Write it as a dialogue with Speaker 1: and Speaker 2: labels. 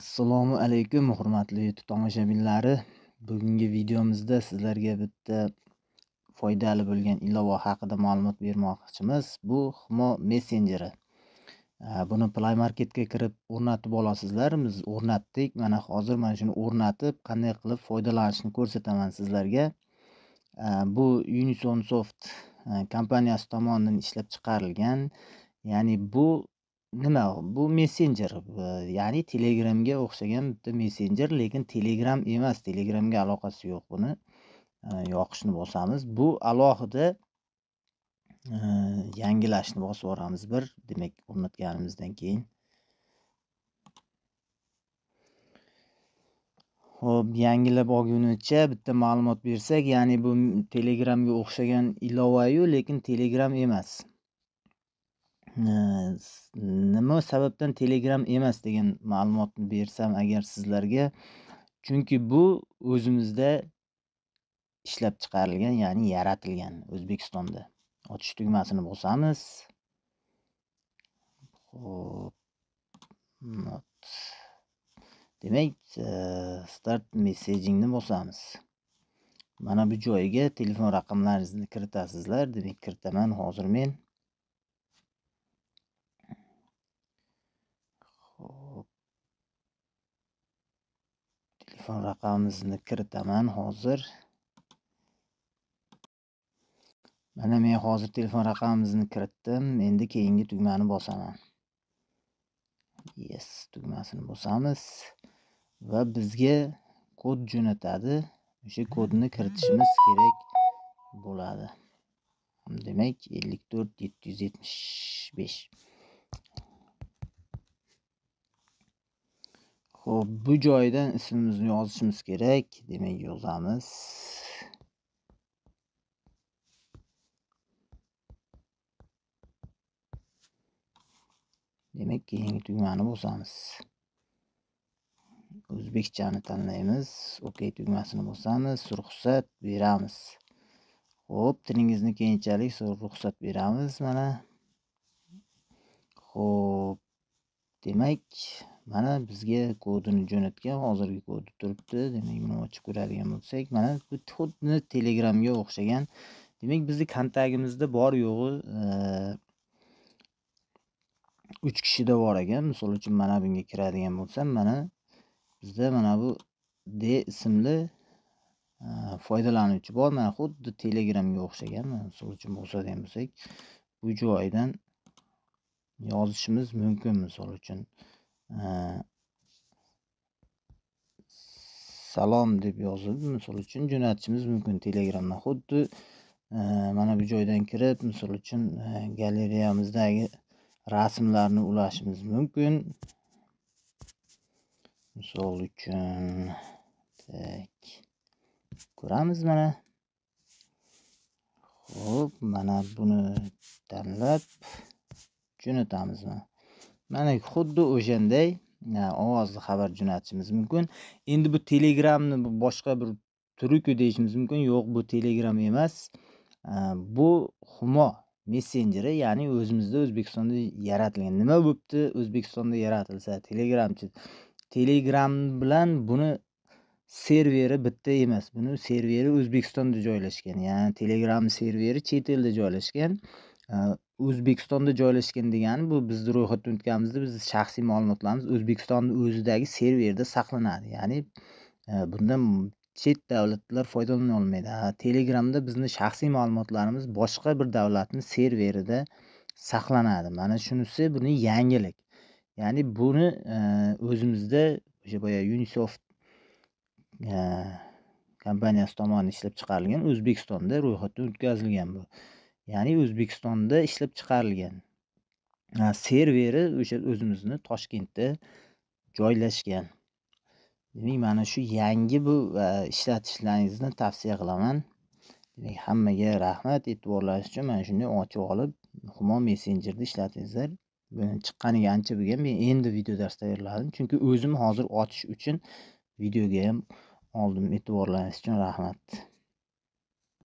Speaker 1: assalomu alaykum hurmatli youtube tomoshabinlari bugungi videomizda sizlarga bitta foydali bo'lgan ilova haqida ma'lumot bermoqchimiz bu humo messenjeri buni play marketga kirib o'rnatib olasizlar biz o'rnatdik mana hozir mana shuni o'rnatib qanday qilib foydalanishni ko'rsataman sizlarga bu soft e, kompaniyasi tomonidan ishlab chiqarilgan ya'ni bu Nima Bu messenjer, ya'ni Telegram'ga o'xshagan bitta messenjer, lekin Telegram emas, Telegram'ga aloqasi yo'q buni. yoqishni bosamiz. Bu alohida yangilashni bosib yuboramiz bir, demak, o'rnatganimizdan keyin. ho'p yangilab olgunicha bitta ma'lumot bersak, ya'ni bu Telegram'ga o'xshagan ilova-yu, lekin Telegram emas. nima sababdan telegram emas degan ma'lumotni bersam agar sizlarga chunki bu o'zimizda ishlab chiqarilgan ya'ni yaratilgan o'zbekistonda ochish tugmasini bosamiz demak e, start messejingni bosamiz mana bu joyiga telefon raqamlaringizni kiritasizlar demak kiritaman hozir men telefon raqamimizni kiritaman hozir mana men hozir telefon raqamimizni kiritdim endi keyingi tugmani bosaman yes tugmasini bosamiz va bizga kod jo'natadi o'sha kodni kiritishimiz kerak bo'ladi demak ellik to'rt yetti yuz yetmish besh Xo'p, bu joydan ismimizni yozishimiz kerak. Demak, yozamiz. Demak, keyingi tugmani bosamiz. O'zbekchani tanlaymiz. OK tugmasini bosamiz. Ruxsat beramiz. Xo'p, tilingizni keyinchalik ruxsat beramiz mana. Xo'p, demak, mana bizga kodini jo'natgan hozirgi kodi turibdi demak buni ochib ko'radigan bo'lsak mana bu xuddi telegramga o'xshagan demak bizni kontagimizda bor yo'g'i e, uch kishida bor ekan misol uchun mana bunga kiradigan bo'lsam mana bizda mana bu d ismli e, foydalanuvchi bor mana xuddi telegramga o'xshagan misol uchun bo'lsadigan bo'lsak bu joydan yozishimiz mumkin misol uchun salom deb yozib misol uchun jo'natishimiz mumkin telegramdan xuddi e, mana bu joydan kirib misol uchun e, galereyamizdagi rasmlarni ulashimiz mumkin misol uchun tak ko'ramiz mana ho'p mana buni tanlab jo'natamiz mana mana xuddi o'shanday ovozli xabar jo'natishimiz mumkin endi bu telegramni boshqa bir turiku deyishimiz mumkin yo'q bu telegram emas bu humo messenjeri ya'ni o'zimizda o'zbekistonda yaratilgan nima bo'libdi o'zbekistonda yaratilsa telegramchi telegram bilan buni serveri bitta emas buni serveri o'zbekistonda joylashgan ya'ni telegram serveri chet elda joylashgan o'zbekistonda joylashgan degani bu bizni ro'yxatdan o'tganimizda bizni shaxsiy ma'lumotlarimiz o'zbekistonni o'zidagi serverda saqlanadi ya'ni e, bundan chet davlatlar foydalana olmaydi telegramda bizni shaxsiy ma'lumotlarimiz boshqa bir davlatni serverida saqlanadi mana shunisi buni yangilik ya'ni buni e, o'zimizda o'sha boya unisoft e, kompaniyasi tomonidan ishlab chiqarilgan o'zbekistonda ro'yxatdan o'tkazilgan bu ya'ni o'zbekistonda ishlab chiqarilgan serveri o'sha o'zimizni toshkentda joylashgan demak mana shu yangi bu e, ishlatishlaringizni tavsiya qilaman demak hammaga rahmat e'tiborlaringiz uchun mana shunday ochib olib humo messenjerni ishlatingizlar buni chiqqaniga ancha bo'lgan men endi video dars tayyorladim chunki o'zim hozir ochish uchun videoga ham oldim e'tiborlaringiz uchun rahmat